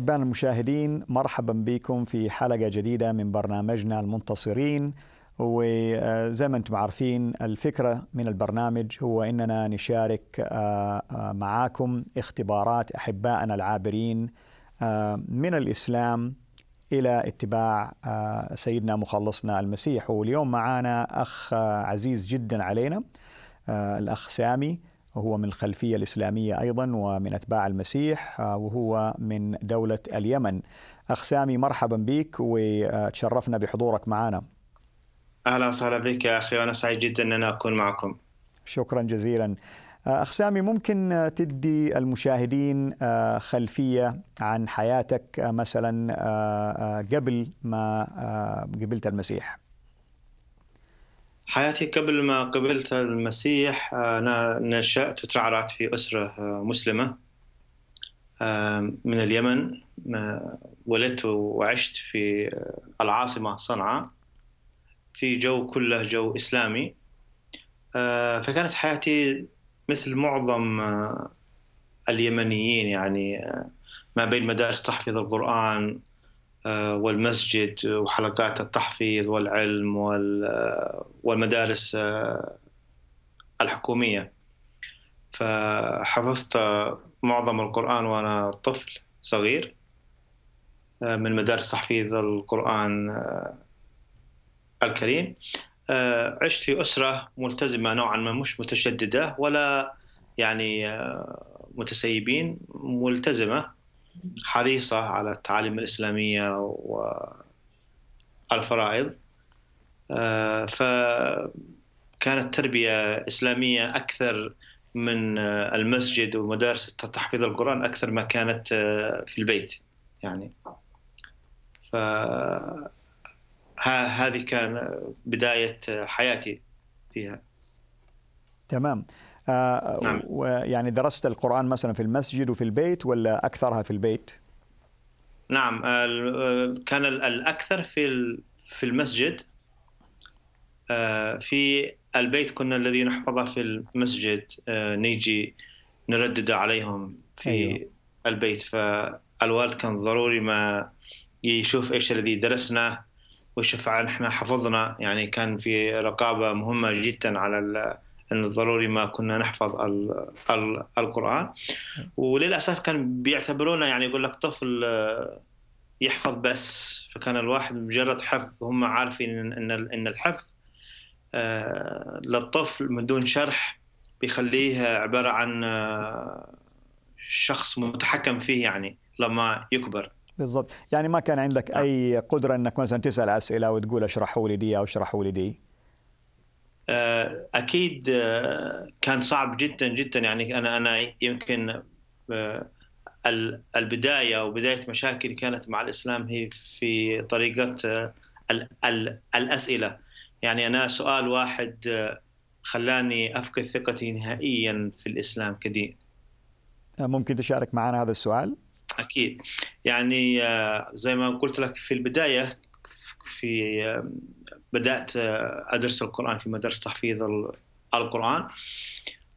أحبائنا المشاهدين مرحبا بكم في حلقة جديدة من برنامجنا المنتصرين وزي ما انتم عارفين الفكرة من البرنامج هو أننا نشارك آه، آه، معاكم اختبارات أحبائنا العابرين آه، من الإسلام إلى اتباع سيدنا مخلصنا المسيح واليوم معنا أخ عزيز جدا علينا الأخ سامي وهو من الخلفية الإسلامية أيضا ومن أتباع المسيح آه، وهو من دولة اليمن أخ سامي مرحبا بك وتشرفنا بحضورك معنا أهلا وسهلا بك يا أخي وأنا سعيد جدا أن أنا أكون معكم شكرا جزيلا آه، أخ سامي ممكن آه، تدي المشاهدين خلفية عن حياتك مثلا قبل ما قبلت المسيح حياتي قبل ما قبلت المسيح آه، أنا نشأت وترعرعت في أسرة آه، مسلمة آه، من اليمن ولدت وعشت في العاصمة صنعاء في جو كله جو إسلامي فكانت حياتي مثل معظم اليمنيين يعني ما بين مدارس تحفيظ القرآن آه، والمسجد وحلقات التحفيظ والعلم آه، والمدارس آه، الحكومية فحفظت معظم القرآن وأنا طفل صغير من مدارس تحفيظ القرآن الكريم عشت في أسرة ملتزمة نوعا ما مش متشددة ولا يعني متسيبين ملتزمة حريصة على التعاليم الإسلامية والفرائض آه، فكانت تربية إسلامية أكثر من آه، المسجد ومدارس تحفيظ القرآن أكثر ما كانت آه، في البيت يعني ف هذه كان بداية حياتي فيها تمام آه نعم. ويعني درست القرآن مثلا في المسجد وفي البيت ولا أكثرها في البيت؟ نعم آه، آه، كان الأكثر في في المسجد آه، في البيت كنا الذي نحفظه في المسجد نيجي نردد عليهم في أيوه. البيت فالوالد كان ضروري ما يشوف ايش الذي درسنا وش فعلا احنا حفظنا يعني كان في رقابه مهمه جدا على أن ضروري ما كنا نحفظ الـ الـ القرآن وللأسف كان بيعتبرونا يعني يقول لك طفل آه، يحفظ بس فكان الواحد مجرد حفظ هم عارفين أن أن الحفظ آه، للطفل من دون شرح بيخليه عبارة عن آه، شخص متحكم فيه يعني لما يكبر بالضبط يعني ما كان عندك نعم. أي قدرة أنك مثلا تسأل أسئلة وتقول اشرحوا لي دي أو اشرحوا لي دي آه، اكيد آه، كان صعب جدا جدا يعني انا انا يمكن آه، البدايه وبدايه مشاكلي كانت مع الاسلام هي في طريقه الاسئله يعني انا سؤال واحد خلاني افقد ثقتي نهائيا في الاسلام كدين ممكن تشارك معنا هذا السؤال؟ اكيد يعني زي ما قلت لك في البدايه في بدات آه، ادرس القران في مدرسه تحفيظ القران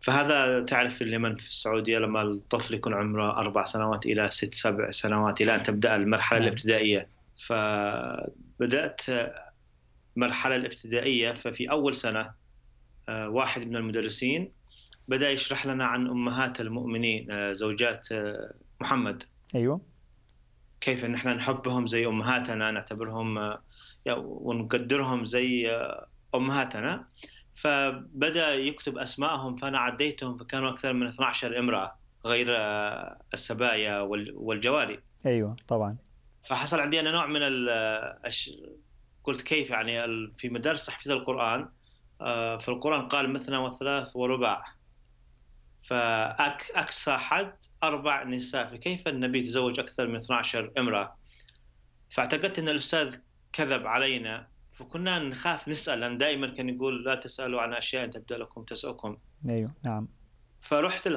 فهذا تعرف لمن في السعوديه لما الطفل يكون عمره اربع سنوات الى ست سبع سنوات الى ان تبدا المرحله نعم. الابتدائيه فبدات المرحله آه، الابتدائيه ففي اول سنه آه، واحد من المدرسين بدا يشرح لنا عن امهات المؤمنين زوجات محمد ايوه كيف ان احنا نحبهم زي امهاتنا نعتبرهم آه، ونقدرهم زي آه، امهاتنا فبدا يكتب اسمائهم فانا عديتهم فكانوا اكثر من 12 امراه غير آه، السبايا والجواري ايوه طبعا فحصل عندي انا نوع من الأش... قلت كيف يعني في مدارس تحفيظ القران في القران قال مثنى وثلاث ورباع فأقصى حد أربع نساء فكيف النبي تزوج أكثر من 12 امرأة فاعتقدت أن الأستاذ كذب علينا فكنا نخاف نسأل لأن دائما كان يقول لا تسألوا عن أشياء تبدأ لكم تسأكم أيوه نعم فرحت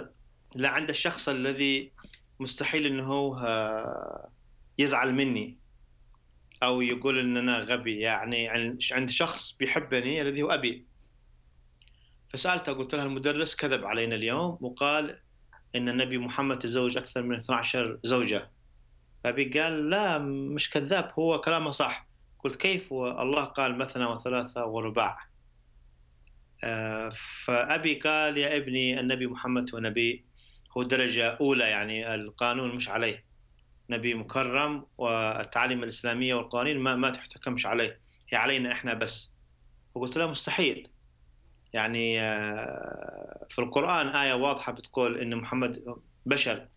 لعند الشخص الذي مستحيل أنه آه، يزعل مني أو يقول أن أنا غبي يعني عند شخص بيحبني الذي هو أبي فسالته قلت لها المدرس كذب علينا اليوم وقال ان النبي محمد تزوج اكثر من 12 زوجه فابي قال لا مش كذاب هو كلامه صح قلت كيف الله قال مثنى وثلاثه ورباع آه، فابي قال يا ابني النبي محمد هو نبي هو درجه اولى يعني القانون مش عليه نبي مكرم والتعاليم الاسلاميه والقوانين ما, ما تحتكمش عليه هي علينا احنا بس فقلت له مستحيل يعني آه، في القرآن آية واضحة بتقول إن محمد بشر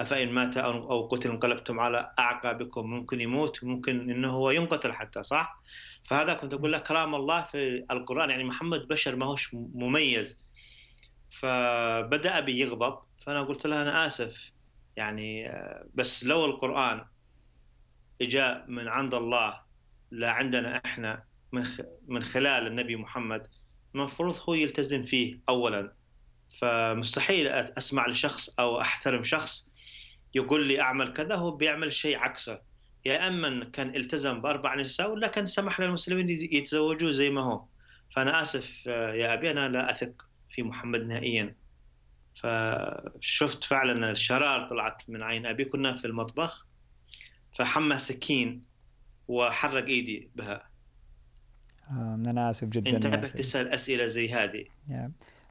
أفإن مات أو قتل انقلبتم على أعقابكم ممكن يموت ممكن إنه هو ينقتل حتى صح؟ فهذا كنت أقول لك كلام الله في القرآن يعني محمد بشر ما هوش مميز فبدأ بيغضب فأنا قلت له أنا آسف يعني آه، بس لو القرآن جاء من عند الله لا عندنا إحنا من خلال النبي محمد مفروض هو يلتزم فيه اولا فمستحيل اسمع لشخص او احترم شخص يقول لي اعمل كذا هو بيعمل شيء عكسه يا اما كان التزم باربع نساء ولا كان سمح للمسلمين يتزوجوا زي ما هو فانا اسف يا ابي انا لا اثق في محمد نهائيا فشفت فعلا الشرار طلعت من عين ابي كنا في المطبخ فحمى سكين وحرق ايدي بها آه، انا اسف جدا انت تسال اسئله زي هذه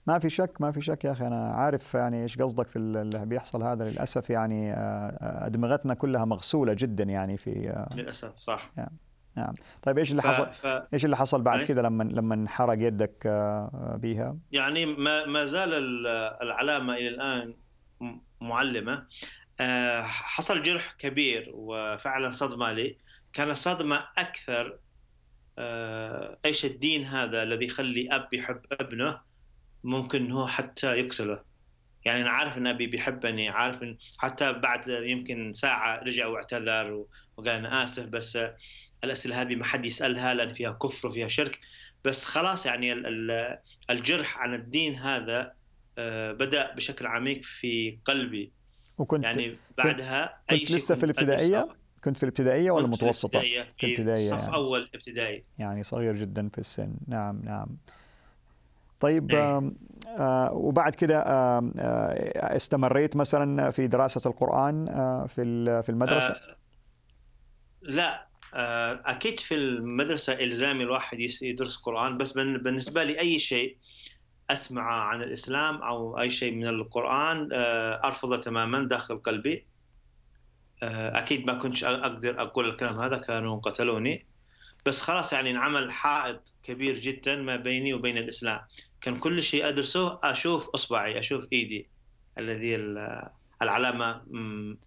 ما في شك ما في شك يا اخي انا عارف يعني ايش قصدك في اللي بيحصل هذا للاسف يعني آه، آه، ادمغتنا كلها مغسوله جدا يعني في للاسف صح يعني نعم طيب ايش اللي ف... حصل ف... ايش اللي حصل بعد كذا لما لما انحرق يدك بها يعني ما ما زال العلامه الى الان معلمه حصل جرح كبير وفعلا صدمه لي كانت صدمه اكثر آه، ايش الدين هذا الذي يخلي اب يحب ابنه ممكن هو حتى يقتله يعني انا عارف ان ابي بيحبني عارف ان حتى بعد يمكن ساعه رجع واعتذر وقال انا اسف بس الاسئله هذه ما حد يسالها لان فيها كفر وفيها شرك بس خلاص يعني الجرح عن الدين هذا آه، بدا بشكل عميق في قلبي وكنت يعني بعدها كنت اي شيء لسه في الابتدائيه كنت في الابتدائيه ولا متوسطه في الابتدائيه في الابتدائيه صف يعني. اول ابتدائي يعني صغير جدا في السن نعم نعم طيب آه آه وبعد كده آه استمريت مثلا في دراسه القران آه، في في المدرسه آه، لا آه، اكيد في المدرسه الزامي الواحد يدرس قران بس بالنسبه لي اي شيء اسمع عن الاسلام او اي شيء من القران ارفضه تماما داخل قلبي آه، اكيد ما كنتش اقدر اقول الكلام هذا كانوا قتلوني بس خلاص يعني انعمل حائط كبير جدا ما بيني وبين الاسلام كان كل شيء ادرسه اشوف اصبعي اشوف ايدي الذي العلامه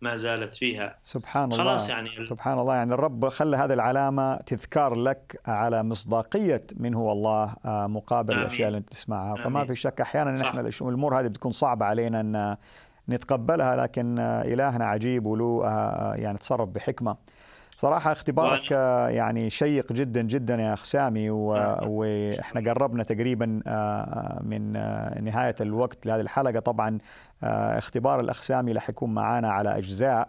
ما زالت فيها سبحان خلاص الله خلاص يعني سبحان الله يعني الرب خلى هذه العلامه تذكار لك على مصداقيه من هو الله آه، مقابل الاشياء اللي انت تسمعها فما في شك احيانا نحن الامور هذه بتكون صعبه علينا ان نتقبلها لكن إلهنا عجيب وله يعني تصرف بحكمة صراحة اختبارك يعني شيق جدا جدا يا أخ سامي وإحنا قربنا تقريبا آه، آه، من آه، نهاية الوقت لهذه الحلقة طبعا اختبار الأخ سامي راح يكون معانا على أجزاء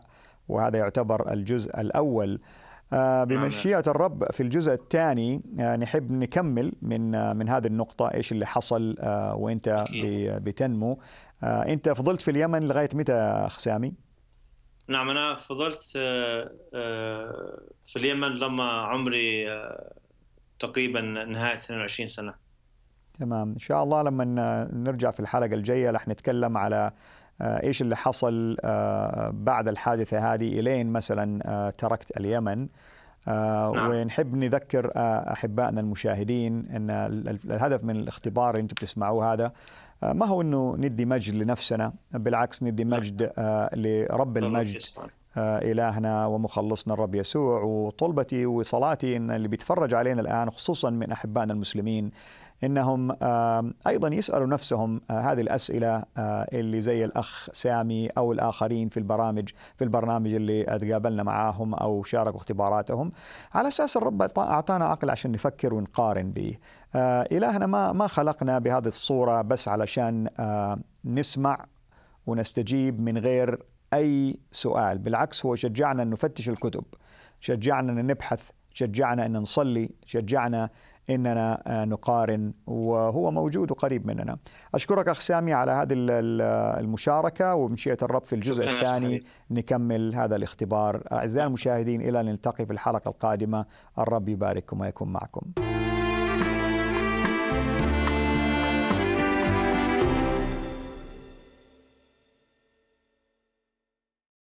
وهذا يعتبر الجزء الأول آه، نعم. بمشيئة الرب في الجزء الثاني آه، نحب نكمل من آه، من هذه النقطة إيش اللي حصل وأنت بتنمو أنت فضلت في اليمن لغاية متى أخ سامي؟ نعم أنا فضلت في اليمن لما عمري تقريبا نهاية 22 سنة تمام ان شاء الله لما نرجع في الحلقه الجايه رح نتكلم على آه، ايش اللي حصل آه، بعد الحادثه هذه الين مثلا آه، تركت اليمن نعم. ونحب نذكر احبائنا المشاهدين ان الهدف من الاختبار اللي انتم بتسمعوه هذا ما هو انه ندي مجد لنفسنا بالعكس ندي مجد نعم. لرب المجد إلهنا ومخلصنا الرب يسوع وطلبتي وصلاتي إن اللي بيتفرج علينا الآن خصوصا من أحبائنا المسلمين انهم ايضا يسالوا نفسهم آه، هذه الاسئله آه، اللي زي الاخ سامي او الاخرين في البرامج في البرنامج اللي تقابلنا معاهم او شاركوا اختباراتهم على اساس الرب اعطانا عقل عشان نفكر ونقارن به آه، الهنا ما ما خلقنا بهذه الصوره بس علشان نسمع ونستجيب من غير اي سؤال بالعكس هو شجعنا ان نفتش الكتب شجعنا ان نبحث شجعنا ان نصلي شجعنا اننا آه، نقارن وهو موجود وقريب مننا. اشكرك اخ سامي على هذه المشاركه ومشيئه الرب في الجزء الثاني نكمل هذا الاختبار. اعزائي المشاهدين الى ان نلتقي في الحلقه القادمه الرب يبارككم ويكون معكم.